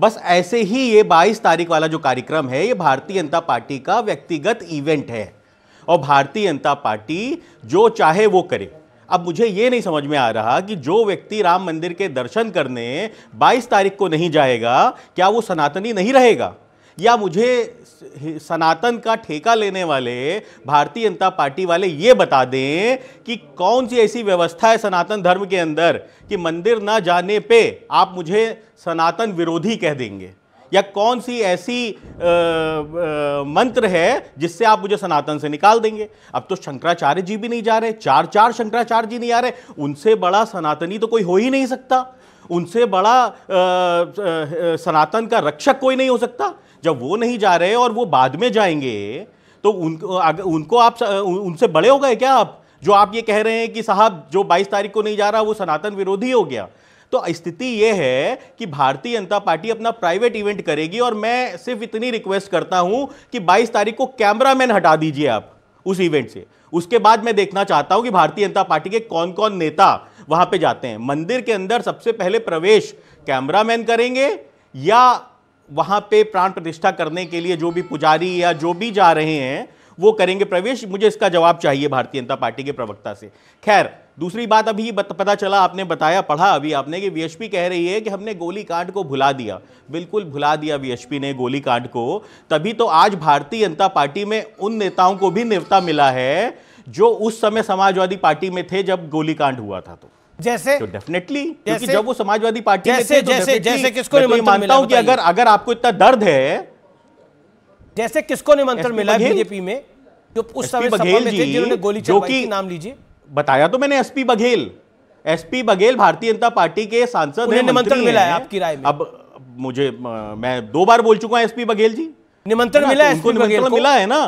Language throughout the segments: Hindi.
बस ऐसे ही ये 22 तारीख वाला जो कार्यक्रम है ये भारतीय जनता पार्टी का व्यक्तिगत इवेंट है और भारतीय जनता पार्टी जो चाहे वो करे अब मुझे ये नहीं समझ में आ रहा कि जो व्यक्ति राम मंदिर के दर्शन करने 22 तारीख को नहीं जाएगा क्या वो सनातनी नहीं रहेगा या मुझे सनातन का ठेका लेने वाले भारतीय जनता पार्टी वाले ये बता दें कि कौन सी ऐसी व्यवस्था है सनातन धर्म के अंदर कि मंदिर ना जाने पे आप मुझे सनातन विरोधी कह देंगे या कौन सी ऐसी आ, आ, मंत्र है जिससे आप मुझे सनातन से निकाल देंगे अब तो शंकराचार्य जी भी नहीं जा रहे चार चार शंकराचार्य जी नहीं आ रहे उनसे बड़ा सनातनी तो कोई हो ही नहीं सकता उनसे बड़ा आ, आ, सनातन का रक्षक कोई नहीं हो सकता जब वो नहीं जा रहे और वो बाद में जाएंगे तो उन अगर उनको आप उनसे बड़े हो गए क्या आप जो आप ये कह रहे हैं कि साहब जो 22 तारीख को नहीं जा रहा वो सनातन विरोधी हो गया तो स्थिति ये है कि भारतीय जनता पार्टी अपना प्राइवेट इवेंट करेगी और मैं सिर्फ इतनी रिक्वेस्ट करता हूं कि 22 तारीख को कैमरामैन हटा दीजिए आप उस इवेंट से उसके बाद मैं देखना चाहता हूं कि भारतीय जनता पार्टी के कौन कौन नेता वहां पे जाते हैं मंदिर के अंदर सबसे पहले प्रवेश कैमरामैन करेंगे या वहाँ पे प्राण प्रतिष्ठा करने के लिए जो भी पुजारी या जो भी जा रहे हैं वो करेंगे प्रवेश मुझे इसका जवाब चाहिए भारतीय जनता पार्टी के प्रवक्ता से खैर दूसरी बात अभी बत, पता चला आपने बताया पढ़ा अभी आपने कि वीएचपी कह रही है कि हमने गोली कांड को भुला दिया बिल्कुल भुला दिया वीएचपी ने गोली कांड को तभी तो आज भारतीय जनता पार्टी में उन नेताओं को भी नेवता मिला है जो उस समय समाजवादी पार्टी में थे जब गोलीकांड हुआ था तो जैसे तो डेफिनेटली क्योंकि जब वो समाजवादी पार्टी जैसे थे, तो जैसे जैसे किसको तो निमंत्रण मिला कि अगर अगर आपको इतना दर्द है जैसे किसको निमंत्रण मिला बीजेपी में जो उस समय बघेल जी जिन्होंने गोली जो की नाम लीजिए बताया तो मैंने एसपी बघेल एसपी बघेल भारतीय जनता पार्टी के सांसद हैं निमंत्रण मिला है आपकी राय में अब मुझे मैं दो बार बोल चुका हूं एसपी बघेल जी निमंत्रण मिला है तो निमंत्रण मिला है ना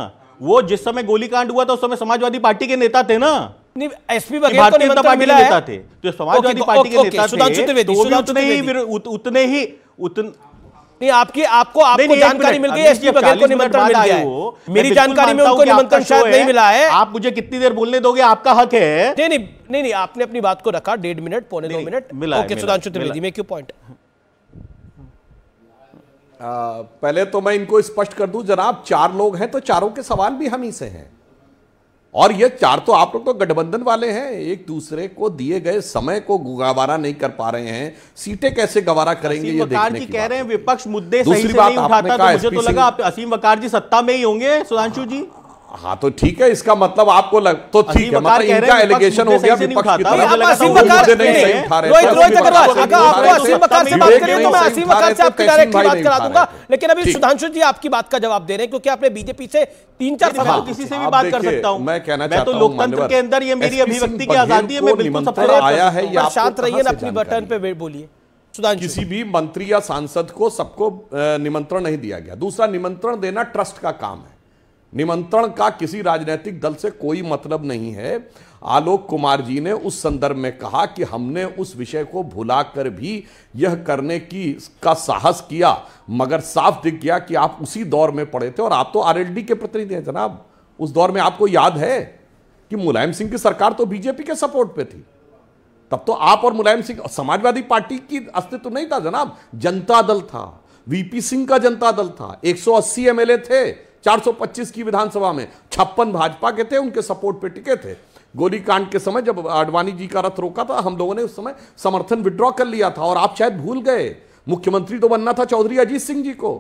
वो जिस समय गोलीकांड हुआ था उस समय समाजवादी पार्टी के नेता थे ना एसपी बघेल थे जो समाजवादी पार्टी के तो तो नेता थे तो उतने ही उतने नहीं आपकी आपको आपको जानकारी मिल गई एसपी बघेल को निमंत्रण मिल गया है मेरी जानकारी में उनको निमंत्रण शायद नहीं मिला है आप मुझे कितनी देर बोलने दोगे आपका हक है नहीं नहीं नहीं नहीं आपने अपनी बात को रखा डेढ़ मिनट पौने दो मिनट मिला ओके सुधांशु त्रिवेदी में क्यों पॉइंट पहले तो मैं इनको स्पष्ट कर दूं जनाब चार लोग हैं तो चारों के सवाल भी हम ही से हैं और ये चार तो आप लोग तो गठबंधन वाले हैं एक दूसरे को दिए गए समय को गवारा नहीं कर पा रहे हैं सीटें कैसे गवारा करेंगे ये देखने की कह रहे हैं विपक्ष मुद्दे सही से नहीं उठाता तो मुझे तो लगा आप असीम वकार जी सत्ता में ही होंगे सुधांशु जी हाँ तो ठीक है इसका मतलब आपको लग तो ठीक है मतलब इनका एलिगेशन हो गया विपक्ष की तरफ असीम बकार तो से नहीं सही उठा रहे रोहित रोहित अग्रवाल अगर आपको असीम बकार से बात करिए तो मैं असीम बकार से आपकी डायरेक्टली बात करा दूंगा लेकिन अभी सुधांशु जी आपकी बात का जवाब दे रहे हैं क्योंकि आपने बीजेपी से तीन चार सवाल हाँ, किसी से भी बात कर सकता हूँ मैं कहना तो चाहता हूँ लोकतंत्र के अंदर ये मेरी अभिव्यक्ति की आजादी है मैं बिल्कुल आया है शांत रहिए ना अपनी बटन पे वेट बोलिए किसी भी मंत्री या सांसद को सबको निमंत्रण नहीं दिया गया दूसरा निमंत्रण देना ट्रस्ट का काम है निमंत्रण का किसी राजनीतिक दल से कोई मतलब नहीं है आलोक कुमार जी ने उस संदर्भ में कहा कि हमने उस विषय को भुलाकर भी यह करने की का साहस किया मगर साफ दिख गया कि आप उसी दौर में पड़े थे और आप तो आरएलडी के प्रतिनिधि हैं जनाब उस दौर में आपको याद है कि मुलायम सिंह की सरकार तो बीजेपी के सपोर्ट पे थी तब तो आप और मुलायम सिंह समाजवादी पार्टी की अस्तित्व नहीं था जनाब जनता दल था वीपी सिंह का जनता दल था एक सौ थे 425 की विधानसभा में छप्पन भाजपा के थे उनके सपोर्ट पे टिके थे गोली कांड के समय जब आडवाणी जी का रथ रोका था हम लोगों ने उस समय समर्थन विड्रॉ कर लिया था और आप शायद भूल गए मुख्यमंत्री तो बनना था चौधरी अजीत सिंह जी को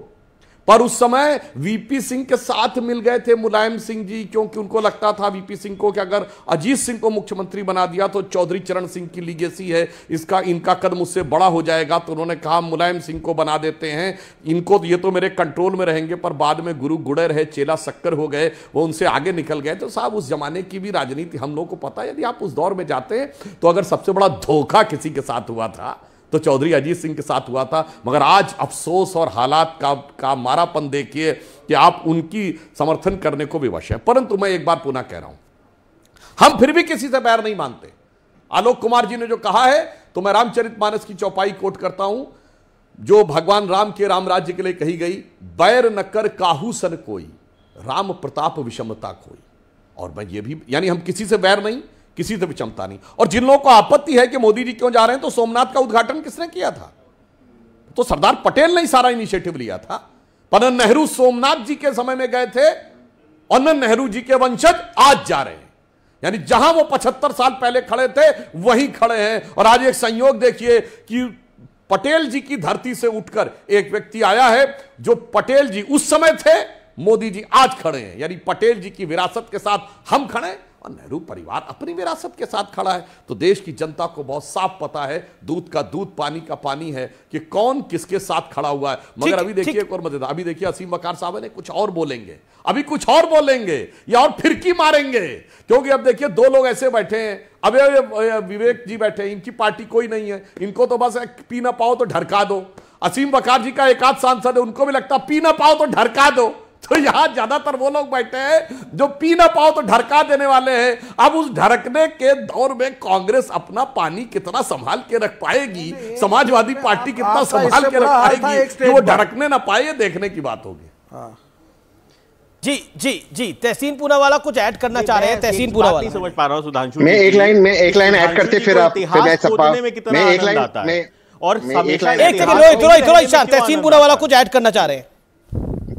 पर उस समय वीपी सिंह के साथ मिल गए थे मुलायम सिंह जी क्योंकि उनको लगता था वीपी सिंह को कि अगर अजीत सिंह को मुख्यमंत्री बना दिया तो चौधरी चरण सिंह की लीगेसी है इसका इनका कदम उससे बड़ा हो जाएगा तो उन्होंने कहा मुलायम सिंह को बना देते हैं इनको तो ये तो मेरे कंट्रोल में रहेंगे पर बाद में गुरु गुड़े रहे चेला शक्कर हो गए वो उनसे आगे निकल गए तो साहब उस जमाने की भी राजनीति हम लोग को पता है यदि आप उस दौर में जाते हैं तो अगर सबसे बड़ा धोखा किसी के साथ हुआ था तो चौधरी अजीत सिंह के साथ हुआ था मगर आज अफसोस और हालात का का मारापन देखिए कि आप उनकी समर्थन करने को विवश है परंतु मैं एक बार पुनः कह रहा हूं हम फिर भी किसी से बैर नहीं मानते आलोक कुमार जी ने जो कहा है तो मैं रामचरित मानस की चौपाई कोट करता हूं जो भगवान राम के राम राज्य के लिए कही गई बैर नकर काहू सन कोई राम प्रताप विषमता कोई और मैं ये भी यानी हम किसी से बैर नहीं किसी से भी क्षमता नहीं और जिन लोगों को आपत्ति है कि मोदी जी क्यों जा रहे हैं तो सोमनाथ का उद्घाटन किसने किया था तो सरदार पटेल ने ही सारा इनिशिएटिव लिया था पर नेहरू सोमनाथ जी के समय में गए थे अनन नेहरू जी के वंशज आज जा रहे हैं यानी जहां वो पचहत्तर साल पहले खड़े थे वही खड़े हैं और आज एक संयोग देखिए कि पटेल जी की धरती से उठकर एक व्यक्ति आया है जो पटेल जी उस समय थे मोदी जी आज खड़े हैं यानी पटेल जी की विरासत के साथ हम खड़े पर नेहरू परिवार अपनी विरासत के साथ खड़ा है तो देश की जनता को बहुत साफ पता है दूध का दूध पानी का पानी है कि कौन किसके साथ खड़ा हुआ है मगर अभी देखिए एक और मदद अभी देखिए असीम वकार साहब ने कुछ और बोलेंगे अभी कुछ और बोलेंगे या और फिरकी मारेंगे क्योंकि अब देखिए दो लोग ऐसे बैठे हैं अब विवेक जी बैठे हैं इनकी पार्टी कोई नहीं है इनको तो बस पी ना पाओ तो ढरका दो असीम वकार जी का एक आध सांसद है उनको भी लगता पी ना पाओ तो ढरका दो तो यहां ज्यादातर वो लोग बैठे हैं जो पी ना पाओ तो ढरका देने वाले हैं अब उस ढरकने के दौर में कांग्रेस अपना पानी कितना संभाल के रख पाएगी समाजवादी पार्टी कितना तो संभाल के रख पाएगी कि वो ढरकने ना पाए देखने की बात होगी हाँ। जी जी जी तहसीन पूना वाला कुछ ऐड करना चाह रहे हैं तहसीन पूना वाला समझ पा रहा हूँ सुधांशु मैं एक लाइन में एक लाइन ऐड करते फिर आप मैं सपा और एक तहसीन पूना वाला कुछ ऐड करना चाह रहे हैं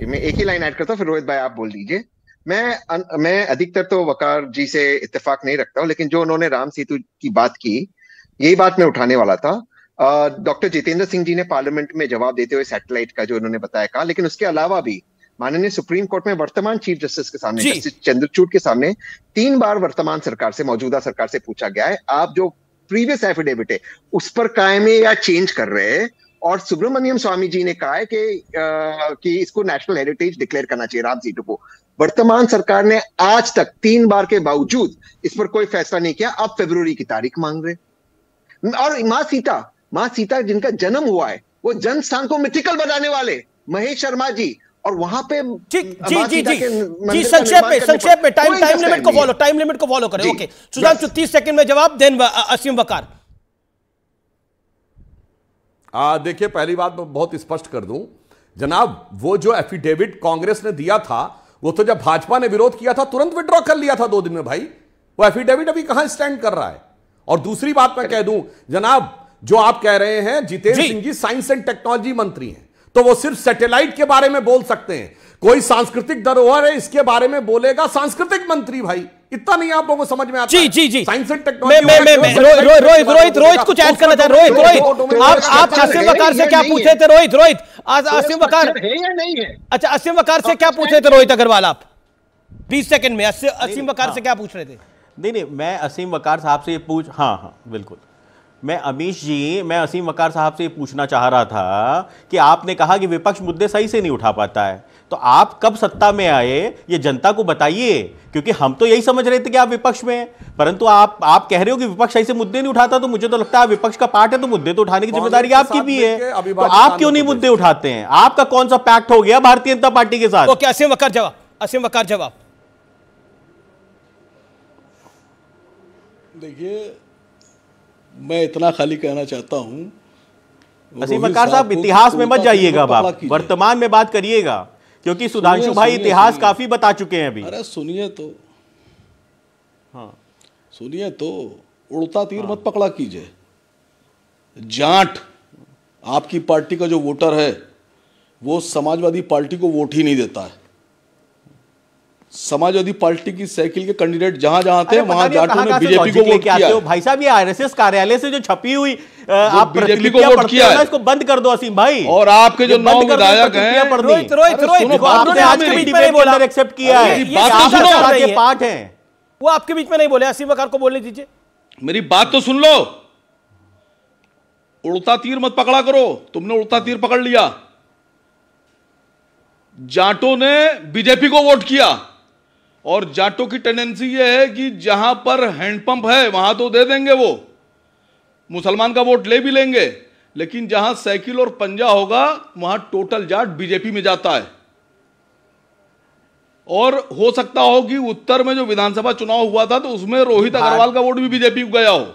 सॉरी मैं एक ही लाइन ऐड करता हूँ फिर रोहित भाई आप बोल दीजिए मैं मैं अधिकतर तो वकार जी से इतफाक नहीं रखता हूँ लेकिन जो उन्होंने राम सेतु की बात की यही बात मैं उठाने वाला था डॉक्टर जितेंद्र सिंह जी ने पार्लियामेंट में जवाब देते हुए सैटेलाइट का जो उन्होंने बताया कहा लेकिन उसके अलावा भी माननीय सुप्रीम कोर्ट में वर्तमान चीफ जस्टिस के सामने जस्टिस चंद्रचूड के सामने तीन बार वर्तमान सरकार से मौजूदा सरकार से पूछा गया है आप जो प्रीवियस एफिडेविट है उस पर कायम है या चेंज कर रहे हैं और सुब्रमण्यम स्वामी जी ने कहा है कि कि इसको नेशनल हेरिटेज डिक्लेयर करना चाहिए राम सीटू को वर्तमान सरकार ने आज तक तीन बार के बावजूद इस पर कोई फैसला नहीं किया अब फेब्रुवरी की तारीख मांग रहे और माँ सीता माँ सीता जिनका जन्म हुआ है वो जन स्थान को मिथिकल बनाने वाले महेश शर्मा जी और वहां पे ठीक जी जी जी जी संक्षेप में संक्षेप में टाइम टाइम लिमिट को फॉलो टाइम लिमिट को फॉलो करें ओके सुशांत तीस सेकंड में जवाब देन असीम वकार देखिए पहली बात मैं बहुत स्पष्ट कर दूं जनाब वो जो एफिडेविट कांग्रेस ने दिया था वो तो जब भाजपा ने विरोध किया था तुरंत विड्रॉ कर लिया था दो दिन में भाई वो एफिडेविट अभी कहां स्टैंड कर रहा है और दूसरी बात मैं कह दूं जनाब जो आप कह रहे हैं Jitendra Singh ji science and technology मंत्री हैं तो वो सिर्फ सैटेलाइट के बारे में बोल सकते हैं कोई सांस्कृतिक धरोहर है इसके बारे में बोलेगा सांस्कृतिक मंत्री भाई इतना नहीं आप लोगों को समझ में आता जी जी जी science and technology Rohit Rohit Rohit कुछ ऐड करना चाहिए रोहित रोहित आप अच्छा आप आसिम वकार से क्या पूछे थे रोहित रोहित आज आसिम वकार अच्छा आसिम वकार से क्या पूछ रहे थे रोहित अग्रवाल आप बीस सेकंड में आसिम वकार से हाँ। क्या पूछ रहे थे नहीं नहीं मैं असीम वकार साहब से ये पूछ हाँ हाँ बिल्कुल मैं अमीश जी मैं असीम वकार साहब से पूछना चाह रहा था कि आपने कहा कि विपक्ष मुद्दे सही से नहीं उठा पाता है तो आप कब सत्ता में आए ये जनता को बताइए क्योंकि हम तो यही समझ रहे थे कि आप विपक्ष में परंतु आप आप कह रहे हो कि विपक्ष सही से मुद्दे नहीं उठाता तो मुझे तो लगता है विपक्ष का पार्ट है तो मुद्दे तो उठाने की जिम्मेदारी आपकी भी है तो आप क्यों नहीं मुद्दे उठाते हैं आपका कौन सा पैक्ट हो गया भारतीय जनता पार्टी के साथ असीम वकार जवाब असीम वकार जवाब देखिए मैं इतना खाली कहना चाहता हूँ वसीम साहब इतिहास में मत जाइएगा आप वर्तमान में बात करिएगा क्योंकि सुधांशु भाई इतिहास काफी बता चुके हैं अभी अरे सुनिए तो हाँ सुनिए तो उड़ता तीर हाँ। मत पकड़ा कीजिए जाट आपकी पार्टी का जो वोटर है वो समाजवादी पार्टी को वोट ही नहीं देता है समाजवादी पार्टी की साइकिल के कैंडिडेट जहां जहां थे वहां जाटों ने बीजेपी को वोट किया भाई साहब ये आरएसएस कार्यालय से जो छपी हुई आप बीजेपी को वोट किया है इसको बंद कर दो असीम भाई और आपके जो नौ विधायक हैं रोहित रोहित रोहित आपने तो आज के बीच में बोला एक्सेप्ट तो किया है बात तो सुनो ये पार्ट है वो आपके बीच में नहीं बोले असीम वकार को बोलने दीजिए मेरी बात तो सुन लो उड़ता तीर मत पकड़ा करो तुमने उड़ता तीर पकड़ लिया जाटों ने बीजेपी को वोट किया और जाटों की टेंडेंसी ये है कि जहां पर हैंडपंप है वहां तो दे देंगे वो मुसलमान का वोट ले भी लेंगे लेकिन जहां साइकिल और पंजा होगा वहां टोटल जाट बीजेपी में जाता है और हो सकता हो कि उत्तर में जो विधानसभा चुनाव हुआ था तो उसमें रोहित अग्रवाल का वोट भी बीजेपी को गया हो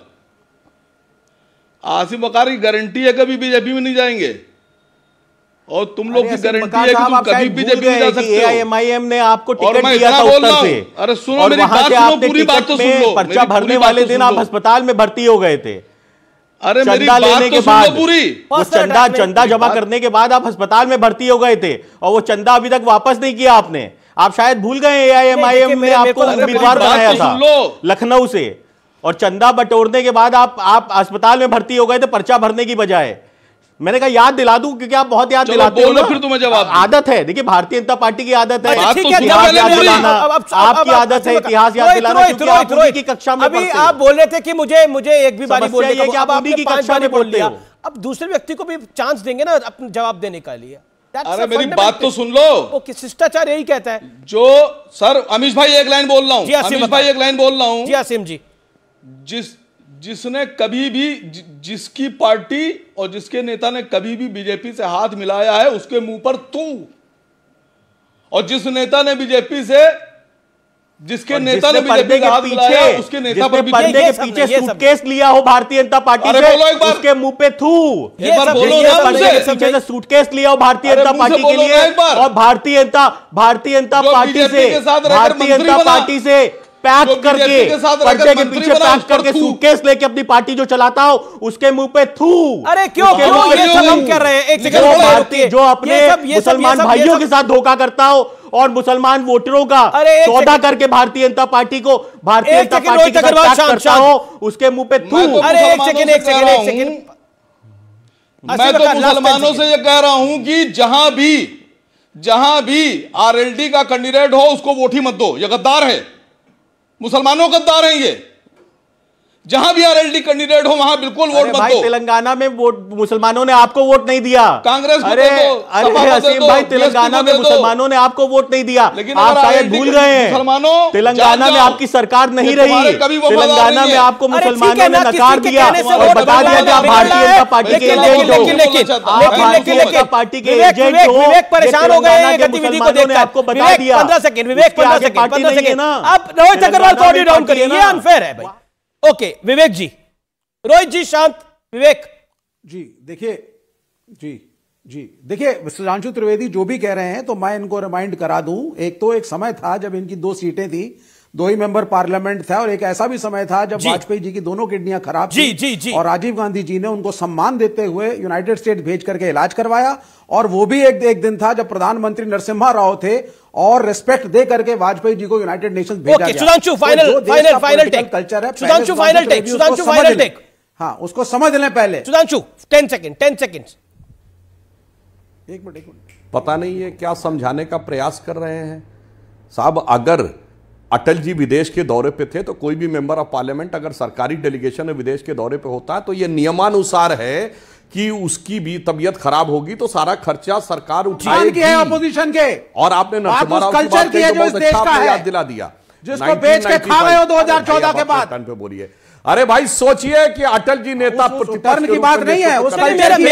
आसिफ बकारी की गारंटी है कभी बीजेपी में नहीं जाएंगे और तुम लोग की गारंटी है कि तुम कभी भी बीजेपी में जा सकते हो एआईएमआईएम ने आपको टिकट दिया था उत्तर से अरे सुनो मेरी बात सुनो पूरी बात तो सुन लो पर्चा भरने वाले दिन आप अस्पताल में भर्ती हो गए थे अरे मेरी बात लेने के बाद पूरी वो चंदा चंदा जमा करने के बाद आप अस्पताल में भर्ती हो गए थे और वो चंदा अभी तक वापस नहीं किया आपने आप शायद भूल गए एआईएमआईएम ने आपको उम्मीदवार बनाया तो था लखनऊ से और चंदा बटोरने के बाद आप आप अस्पताल में भर्ती हो गए थे पर्चा भरने की बजाय मैंने कहा याद दिला दू क्योंकि आप बहुत याद दिलाते हो ना फिर तुम्हें जवाब आदत है देखिए भारतीय जनता पार्टी की आदत है अच्छा, तो आपकी आदत है इतिहास याद दिलाना की कक्षा में अभी आप बोल रहे थे कि मुझे मुझे एक भी बात बोल रही है की कक्षा में बोल दिया अब दूसरे व्यक्ति को भी चांस देंगे ना अपने जवाब देने का लिए अरे मेरी बात तो सुन लो वो शिष्टाचार यही कहता है जो सर अमीश भाई एक लाइन बोल रहा हूँ अमीश भाई एक लाइन बोल रहा हूँ जी आसिम जी जिस जिसने कभी भी जिसकी पार्टी और जिसके नेता ने कभी भी बीजेपी से हाथ मिलाया है उसके मुंह पर तू और जिस नेता ने बीजेपी से जिसके नेता ने बीजेपी का हाथ मिलाया उसके नेता पर भी पर्दे के पीछे सूटकेस लिया हो भारतीय जनता पार्टी से उसके मुंह पे थू बोलो पर्दे के पीछे से सूटकेस लिया हो भारतीय जनता पार्टी के लिए और भारतीय जनता भारतीय जनता पार्टी से भारतीय जनता पार्टी से पैक करके पर्चे के पीछे पैक करके सूटकेस लेके अपनी पार्टी जो चलाता हो उसके मुंह पे थू अरे क्यों क्यों ये सब हम कर रहे हैं एक भारतीय जो अपने मुसलमान भाइयों के साथ धोखा करता हो और मुसलमान वोटरों का सौदा करके भारतीय जनता पार्टी को भारतीय जनता पार्टी का पैक करता हो उसके मुंह पे थू तो अरे एक सेकंड एक सेकंड एक सेकंड हाँ, मैं तो मुसलमानों से ये कह रहा हूं कि जहां भी जहां भी आरएलडी का कैंडिडेट हो उसको वोट ही मत दो ये गद्दार है मुसलमानों का दार हैं ये जहां भी आरएलडी कैंडिडेट हो वहां बिल्कुल वोट मत दो तेलंगाना में वोट मुसलमानों ने आपको वोट नहीं दिया कांग्रेस अरे अरे असीम भाई तेलंगाना में मुसलमानों ने आपको वोट नहीं दिया लेकिन आप शायद भूल गए हैं मुसलमानों तेलंगाना में आपकी सरकार नहीं रही तेलंगाना में आपको मुसलमानों ने नकार दिया और बता दिया कि आप भारतीय जनता पार्टी के एजेंट हो भारतीय जनता पार्टी के परेशान हो गए गतिविधि को देखकर आपको बता दिया 15 सेकंड विवेक 15 सेकंड 15 सेकंड आप रोहित अग्रवाल को डाउन करिए ये अनफेयर है भाई ओके विवेक जी रोहित जी शांत विवेक जी देखिए जी जी देखिए सुधांशु त्रिवेदी जो भी कह रहे हैं तो मैं इनको रिमाइंड करा दूं एक तो एक समय था जब इनकी दो सीटें थी दो ही मेंबर पार्लियामेंट था और एक ऐसा भी समय था जब वाजपेयी जी की दोनों किडनियां खराब जी, जी, जी। और राजीव गांधी जी ने उनको सम्मान देते हुए यूनाइटेड स्टेट भेज करके इलाज करवाया और वो भी एक एक दिन था जब प्रधानमंत्री नरसिम्हा राव थे और रेस्पेक्ट दे करके वाजपेयी जी को यूनाइटेड नेशन भेजा फाइनल फाइनल फाइनल कल्चर है हाँ उसको समझ लें पहले Sudhanshu ten second ten second एक मिनट एक मिनट पता नहीं है क्या समझाने का प्रयास कर रहे हैं साहब अगर अटल जी विदेश के दौरे पे थे तो कोई भी मेंबर ऑफ पार्लियामेंट अगर सरकारी डेलीगेशन विदेश के दौरे पे होता है तो ये नियमानुसार है कि उसकी भी तबियत खराब होगी तो सारा खर्चा सरकार उठाएगी है अपोजिशन के और आपने कल्चर की है तो जो इस अच्छा देश का याद दिला दिया जिसको बेच के खा रहे हो 2014 के बाद पे बोलिए अरे भाई सोचिए कि अटल जी नेता की बात नहीं है